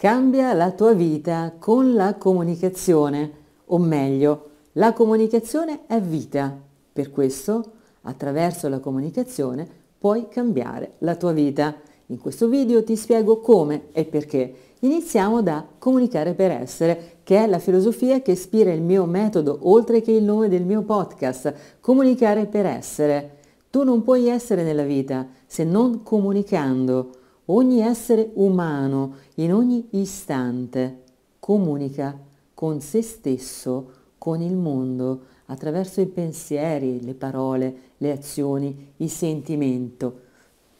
Cambia la tua vita con la comunicazione, o meglio, la comunicazione è vita. Per questo, attraverso la comunicazione, puoi cambiare la tua vita. In questo video ti spiego come e perché. Iniziamo da Comunicare per essere, che è la filosofia che ispira il mio metodo, oltre che il nome del mio podcast, Comunicare per essere. Tu non puoi essere nella vita se non comunicando ogni essere umano in ogni istante comunica con se stesso, con il mondo, attraverso i pensieri, le parole, le azioni, il sentimento.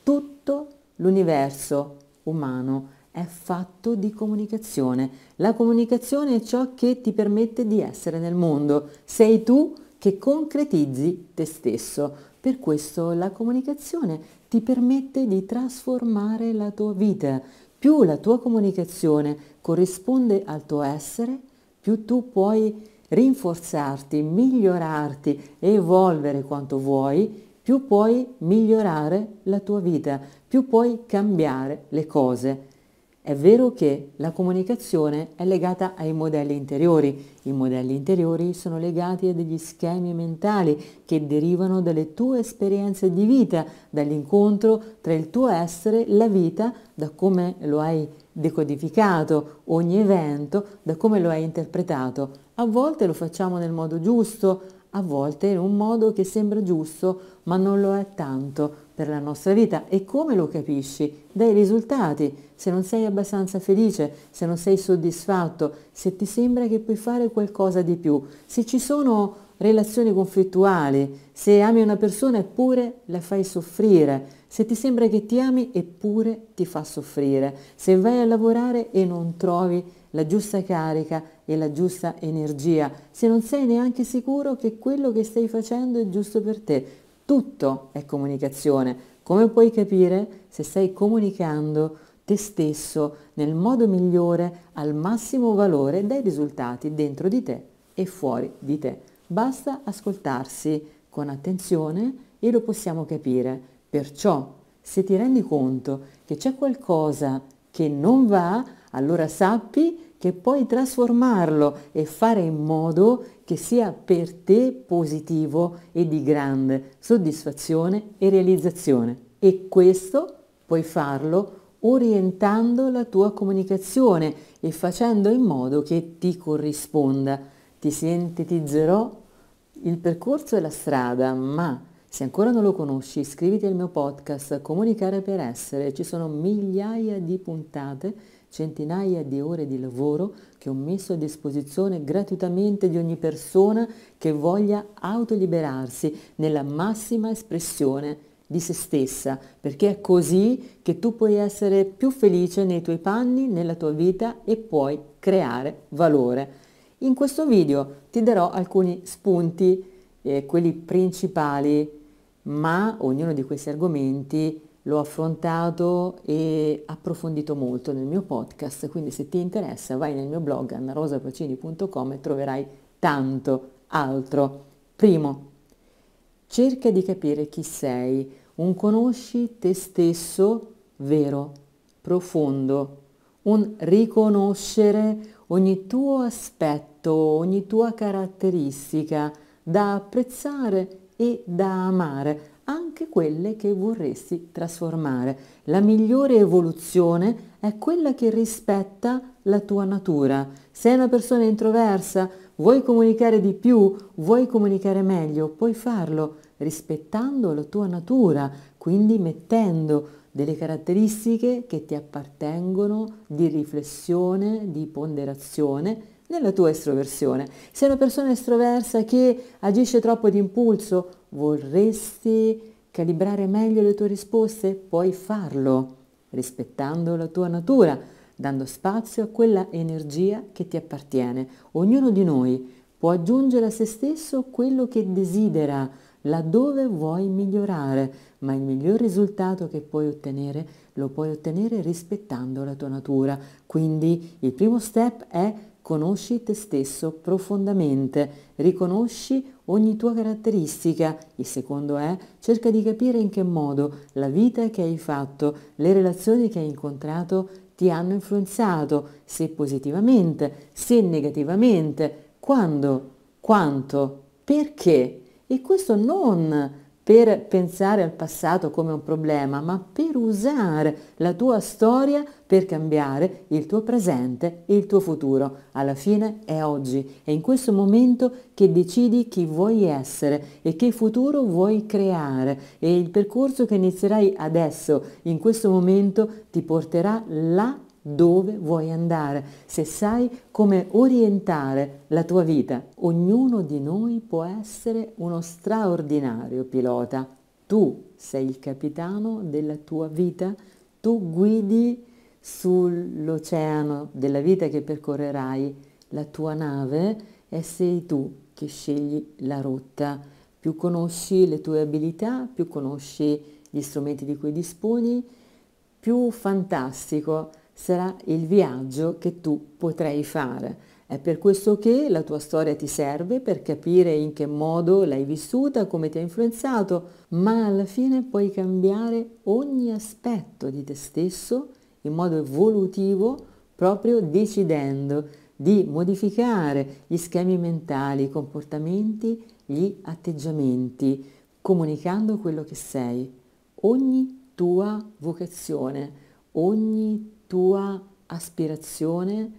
Tutto l'universo umano è fatto di comunicazione. La comunicazione è ciò che ti permette di essere nel mondo. Sei tu che concretizzi te stesso. Per questo la comunicazione ti permette di trasformare la tua vita. Più la tua comunicazione corrisponde al tuo essere, più tu puoi rinforzarti, migliorarti, evolvere quanto vuoi, più puoi migliorare la tua vita, più puoi cambiare le cose. È vero che la comunicazione è legata ai modelli interiori, i modelli interiori sono legati a degli schemi mentali che derivano dalle tue esperienze di vita, dall'incontro tra il tuo essere, la vita, da come lo hai decodificato, ogni evento, da come lo hai interpretato. A volte lo facciamo nel modo giusto, a volte in un modo che sembra giusto, ma non lo è tanto per la nostra vita. E come lo capisci? Dai risultati. Se non sei abbastanza felice, se non sei soddisfatto, se ti sembra che puoi fare qualcosa di più, se ci sono relazioni conflittuali, se ami una persona eppure la fai soffrire, se ti sembra che ti ami eppure ti fa soffrire, se vai a lavorare e non trovi la giusta carica e la giusta energia, se non sei neanche sicuro che quello che stai facendo è giusto per te. Tutto è comunicazione. Come puoi capire se stai comunicando te stesso nel modo migliore al massimo valore dai risultati dentro di te e fuori di te? Basta ascoltarsi con attenzione e lo possiamo capire Perciò, se ti rendi conto che c'è qualcosa che non va, allora sappi che puoi trasformarlo e fare in modo che sia per te positivo e di grande soddisfazione e realizzazione. E questo puoi farlo orientando la tua comunicazione e facendo in modo che ti corrisponda. Ti sintetizzerò il percorso e la strada, ma se ancora non lo conosci, iscriviti al mio podcast Comunicare per essere. Ci sono migliaia di puntate, centinaia di ore di lavoro che ho messo a disposizione gratuitamente di ogni persona che voglia autoliberarsi nella massima espressione di se stessa, perché è così che tu puoi essere più felice nei tuoi panni, nella tua vita e puoi creare valore. In questo video ti darò alcuni spunti, eh, quelli principali ma ognuno di questi argomenti l'ho affrontato e approfondito molto nel mio podcast, quindi se ti interessa vai nel mio blog annarosapacini.com e troverai tanto altro. Primo, cerca di capire chi sei, un conosci te stesso vero, profondo, un riconoscere ogni tuo aspetto, ogni tua caratteristica da apprezzare e da amare, anche quelle che vorresti trasformare. La migliore evoluzione è quella che rispetta la tua natura. Sei una persona introversa, vuoi comunicare di più, vuoi comunicare meglio, puoi farlo rispettando la tua natura, quindi mettendo delle caratteristiche che ti appartengono di riflessione, di ponderazione nella tua estroversione. Sei una persona estroversa che agisce troppo di impulso, vorresti calibrare meglio le tue risposte? Puoi farlo rispettando la tua natura, dando spazio a quella energia che ti appartiene. Ognuno di noi può aggiungere a se stesso quello che desidera, laddove vuoi migliorare, ma il miglior risultato che puoi ottenere lo puoi ottenere rispettando la tua natura. Quindi il primo step è Conosci te stesso profondamente, riconosci ogni tua caratteristica. Il secondo è cerca di capire in che modo la vita che hai fatto, le relazioni che hai incontrato ti hanno influenzato, se positivamente, se negativamente, quando, quanto, perché. E questo non per pensare al passato come un problema, ma per usare la tua storia per cambiare il tuo presente e il tuo futuro. Alla fine è oggi, è in questo momento che decidi chi vuoi essere e che futuro vuoi creare e il percorso che inizierai adesso, in questo momento, ti porterà là dove vuoi andare, se sai come orientare la tua vita. Ognuno di noi può essere uno straordinario pilota. Tu sei il capitano della tua vita, tu guidi sull'oceano della vita che percorrerai la tua nave e sei tu che scegli la rotta. Più conosci le tue abilità, più conosci gli strumenti di cui disponi, più fantastico sarà il viaggio che tu potrai fare. È per questo che la tua storia ti serve per capire in che modo l'hai vissuta, come ti ha influenzato, ma alla fine puoi cambiare ogni aspetto di te stesso in modo evolutivo proprio decidendo di modificare gli schemi mentali, i comportamenti, gli atteggiamenti, comunicando quello che sei, ogni tua vocazione, ogni tua aspirazione,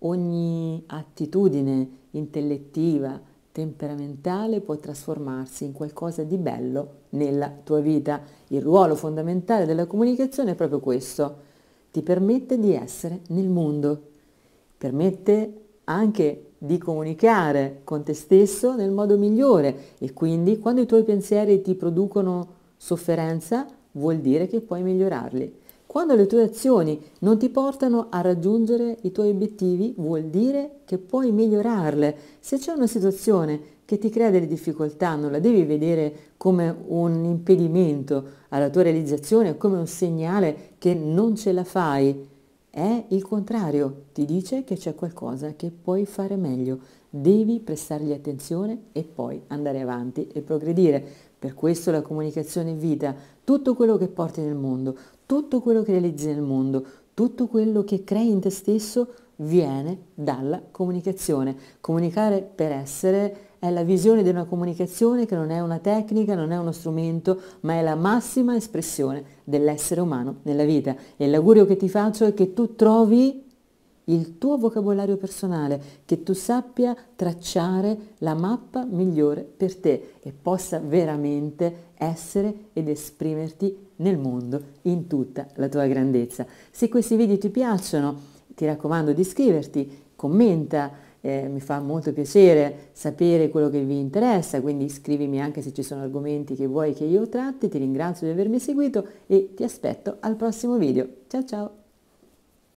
ogni attitudine intellettiva, temperamentale può trasformarsi in qualcosa di bello nella tua vita. Il ruolo fondamentale della comunicazione è proprio questo, ti permette di essere nel mondo, permette anche di comunicare con te stesso nel modo migliore e quindi quando i tuoi pensieri ti producono sofferenza vuol dire che puoi migliorarli. Quando le tue azioni non ti portano a raggiungere i tuoi obiettivi, vuol dire che puoi migliorarle. Se c'è una situazione che ti crea delle difficoltà, non la devi vedere come un impedimento alla tua realizzazione, come un segnale che non ce la fai, è il contrario, ti dice che c'è qualcosa che puoi fare meglio, devi prestargli attenzione e poi andare avanti e progredire. Per questo la comunicazione in vita, tutto quello che porti nel mondo, tutto quello che realizzi nel mondo, tutto quello che crei in te stesso viene dalla comunicazione. Comunicare per essere è la visione di una comunicazione che non è una tecnica, non è uno strumento, ma è la massima espressione dell'essere umano nella vita. E l'augurio che ti faccio è che tu trovi il tuo vocabolario personale, che tu sappia tracciare la mappa migliore per te e possa veramente essere ed esprimerti nel mondo in tutta la tua grandezza. Se questi video ti piacciono, ti raccomando di iscriverti, commenta, eh, mi fa molto piacere sapere quello che vi interessa, quindi iscrivimi anche se ci sono argomenti che vuoi che io tratti, ti ringrazio di avermi seguito e ti aspetto al prossimo video. Ciao ciao!